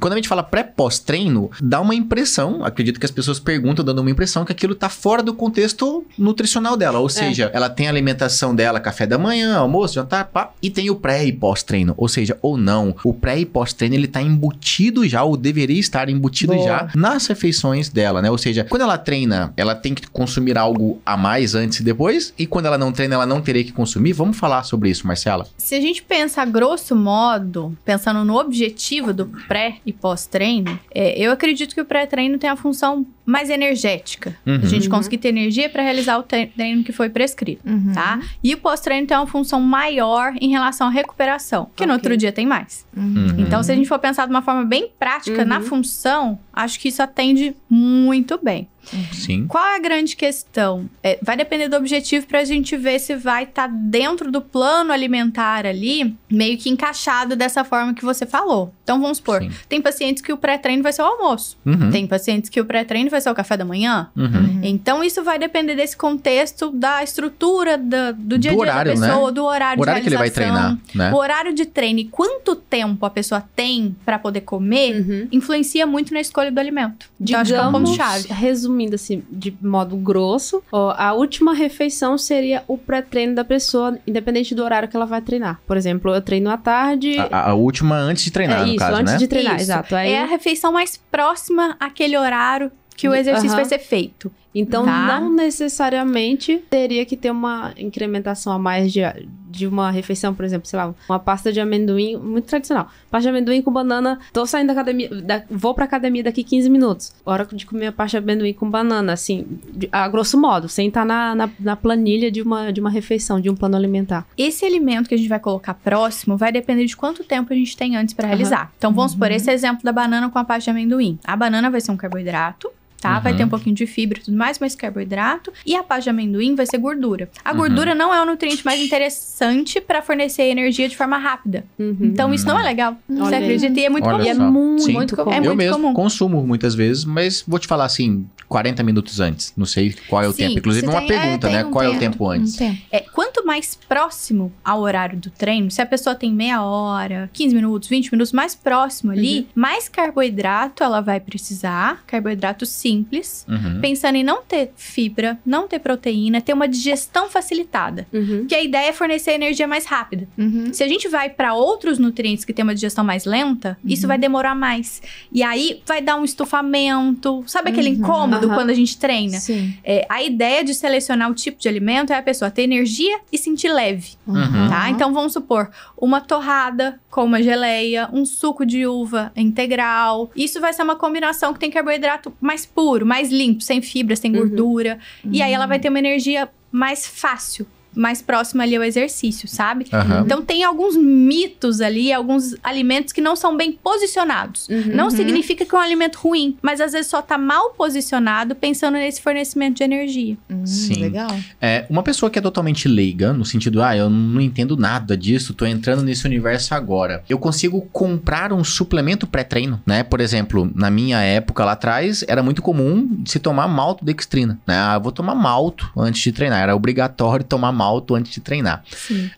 Quando a gente fala pré-pós-treino, dá uma impressão, acredito que as pessoas perguntam dando uma impressão que aquilo está fora do contexto nutricional dela, ou é. seja, ela tem a alimentação dela, café da manhã, almoço, jantar, pá, e tem o pré e pós-treino, ou seja, ou não, o pré e pós-treino ele tá embutido já, ou deveria estar embutido Boa. já nas refeições dela, né? Ou seja, quando ela treina, ela tem que consumir algo a mais antes e depois, e quando ela não treina, ela não teria que consumir. Vamos falar sobre isso, Marcela? Se a gente pensar grosso modo, pensando no objetivo do pré e pós-treino, é, eu acredito que o pré-treino tem a função mais energética. Uhum. A gente uhum. conseguir ter energia para realizar o treino que foi prescrito, uhum. tá? E o pós-treino tem uma função maior em relação à recuperação, que okay. no outro dia tem mais. Uhum. Então, se a gente for pensar de uma forma bem prática na uhum. função, acho que isso atende muito bem. Sim. Qual é a grande questão? É, vai depender do objetivo para a gente ver se vai estar tá dentro do plano alimentar ali, meio que encaixado dessa forma que você falou. Então vamos supor, Sim. tem pacientes que o pré-treino vai ser o almoço, uhum. tem pacientes que o pré-treino vai vai ser o café da manhã. Uhum. uhum. Então, isso vai depender desse contexto, da estrutura da, do dia a dia horário, da né? pessoa, né? do horário, o horário que ele vai treinar. Né? O horário de treino e quanto tempo a pessoa tem para poder comer uhum. influencia muito na escolha do alimento. Digamos, então, acho que é um ponto-chave. Resumindo assim, de modo grosso, ó, a última refeição seria o pré-treino da pessoa, independente do horário que ela vai treinar. Por exemplo, eu treino à tarde. A, a última antes de treinar, é, no isso, caso, antes né? de treinar, isso. exato. Aí... É a refeição mais próxima àquele horário que o exercício uhum. vai ser feito. Então, tá. não necessariamente teria que ter uma incrementação a mais de, de uma refeição, por exemplo, sei lá, uma pasta de amendoim, muito tradicional. Pasta de amendoim com banana, tô saindo da academia, da, vou pra academia daqui 15 minutos. Hora de comer a pasta de amendoim com banana, assim, de, a grosso modo, sem estar tá na, na, na, planilha de uma, de uma refeição, de um plano alimentar. Esse alimento que a gente vai colocar próximo vai depender de quanto tempo a gente tem antes para realizar. Uhum. Então, vamos uhum. por esse exemplo da banana com a pasta de amendoim. A banana vai ser um carboidrato, tá? Uhum. Vai ter um uhum. pouquinho de fibra e tudo mais, mas carboidrato. E a pá de amendoim vai ser gordura. A uhum. gordura não é o nutriente mais interessante para fornecer energia de forma rápida. Uhum. Então isso não é uhum. legal. Olha Você acredita? E é muito Olha comum. É muito, muito comum. É muito Eu mesmo comum. consumo muitas vezes, mas vou te falar assim, 40 minutos antes. Não sei qual é o Sim, tempo. Inclusive, uma tem, é, pergunta, é, né? Um qual tempo, é o tempo antes? Um tempo. É, quanto mais próximo ao horário do treino, se a pessoa tem meia hora, 15 minutos, 20 minutos, mais próximo ali, uhum. mais carboidrato ela vai precisar. Carboidrato, sim simples, uhum. pensando em não ter fibra, não ter proteína, ter uma digestão facilitada. Uhum. a ideia é fornecer energia mais rápida. Uhum. Se a gente vai para outros nutrientes que tem uma digestão mais lenta, uhum. isso vai demorar mais. E aí vai dar um estufamento, sabe aquele uhum. incômodo quando a gente treina? É, a ideia de selecionar o tipo de alimento é a pessoa ter energia e sentir leve, uhum. tá? Então vamos supor uma torrada com uma geleia, um suco de uva integral. Isso vai ser uma combinação que tem carboidrato mais puro, mais limpo, sem fibra, sem uhum. gordura. Uhum. E aí ela vai uhum. ter uma energia mais fácil mais próximo ali ao exercício, sabe? Uhum. Então tem alguns mitos ali, alguns alimentos que não são bem posicionados. Uhum. Não uhum. significa que é um alimento ruim, mas às vezes só tá mal posicionado pensando nesse fornecimento de energia. Hum, Sim. Legal. É, uma pessoa que é totalmente leiga, no sentido, ah, eu não entendo nada disso, tô entrando nesse universo agora. Eu consigo comprar um suplemento pré-treino, né? Por exemplo, na minha época lá atrás, era muito comum se tomar maltodextrina, né? Ah, eu vou tomar malto antes de treinar, era obrigatório tomar malto malto antes de treinar.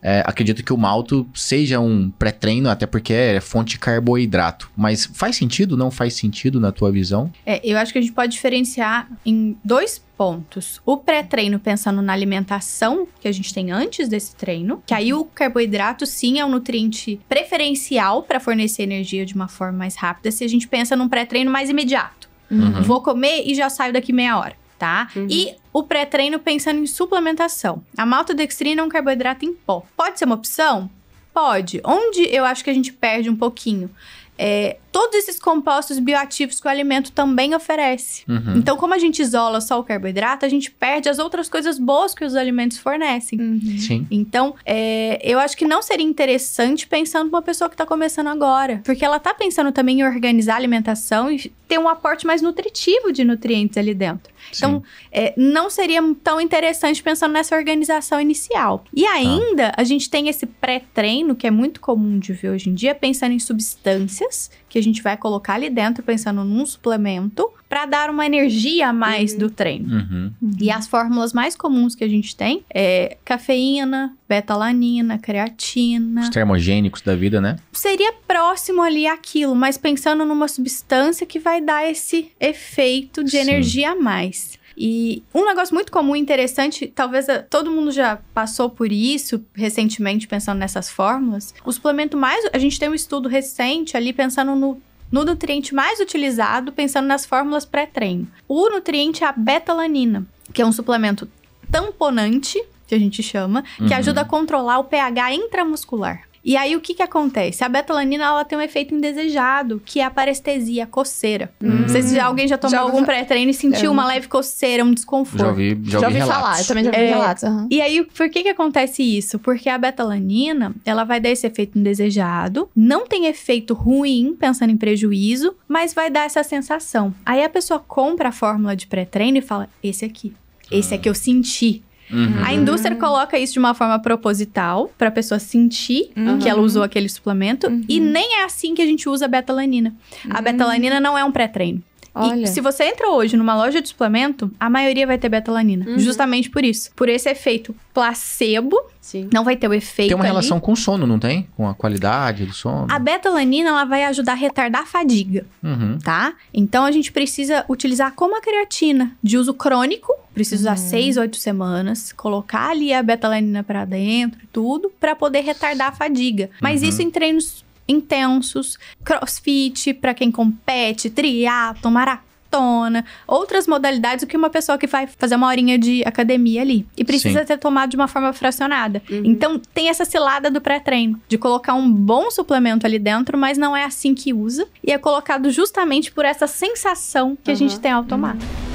É, acredito que o malto seja um pré-treino, até porque é fonte de carboidrato. Mas faz sentido? Não faz sentido na tua visão? É, eu acho que a gente pode diferenciar em dois pontos. O pré-treino pensando na alimentação que a gente tem antes desse treino, que aí o carboidrato sim é um nutriente preferencial para fornecer energia de uma forma mais rápida, se a gente pensa num pré-treino mais imediato. Uhum. Vou comer e já saio daqui meia hora tá? Uhum. E o pré-treino pensando em suplementação. A maltodextrina é um carboidrato em pó. Pode ser uma opção? Pode. Onde eu acho que a gente perde um pouquinho? É, todos esses compostos bioativos que o alimento também oferece. Uhum. Então, como a gente isola só o carboidrato, a gente perde as outras coisas boas que os alimentos fornecem. Uhum. Sim. Então, é, eu acho que não seria interessante pensando uma pessoa que está começando agora, porque ela está pensando também em organizar a alimentação e ter um aporte mais nutritivo de nutrientes ali dentro. Então, é, não seria tão interessante pensando nessa organização inicial. E tá. ainda, ah. a gente tem esse pré-treino, que é muito comum de ver hoje em dia, pensando em substâncias que a gente vai colocar ali dentro, pensando num suplemento, para dar uma energia a mais uhum. do treino. Uhum. E as fórmulas mais comuns que a gente tem é cafeína, betalanina, creatina. Os termogênicos da vida, né? Seria próximo ali aquilo, mas pensando numa substância que vai dar esse efeito de Sim. energia a mais. E um negócio muito comum e interessante, talvez é, todo mundo já passou por isso recentemente, pensando nessas fórmulas. O suplemento mais. A gente tem um estudo recente ali pensando no no nutriente mais utilizado, pensando nas fórmulas pré-treino. O nutriente é a betalanina, que é um suplemento tamponante, que a gente chama, que uhum. ajuda a controlar o pH intramuscular. E aí, o que que acontece? A betalanina, ela tem um efeito indesejado, que é a parestesia, a coceira. Hum. Não sei se alguém já tomou já algum pré-treino e sentiu é. uma leve coceira, um desconforto. Já ouvi, já ouvi, já ouvi falar, eu também já ouvi é, relatos. Uhum. E aí, por que que acontece isso? Porque a betalanina, ela vai dar esse efeito indesejado, não tem efeito ruim, pensando em prejuízo, mas vai dar essa sensação. Aí, a pessoa compra a fórmula de pré-treino e fala, esse aqui. Esse é ah. que eu senti. Uhum. A indústria hum. coloca isso de uma forma proposital, para a pessoa sentir uhum. que ela usou aquele suplemento. Uhum. E nem é assim que a gente usa a betalanina. A hum. betalanina não é um pré-treino. Olha. E se você entra hoje numa loja de suplemento, a maioria vai ter betalanina. Uhum. Justamente por isso. Por esse efeito placebo, Sim. não vai ter o efeito. Tem uma ali. relação com o sono, não tem? Com a qualidade do sono. A betalanina, ela vai ajudar a retardar a fadiga, uhum. tá? Então a gente precisa utilizar como a creatina, de uso crônico, precisa usar uhum. seis, oito semanas, colocar ali a betalanina para dentro, tudo, para poder retardar a fadiga. Mas uhum. isso em treinos intensos, crossfit para quem compete, triatlo, maratona, outras modalidades do que uma pessoa que vai fazer uma horinha de academia ali e precisa Sim. ter tomado de uma forma fracionada. Uhum. Então tem essa cilada do pré-treino, de colocar um bom suplemento ali dentro, mas não é assim que usa e é colocado justamente por essa sensação que uhum. a gente uhum. tem ao tomar. Uhum.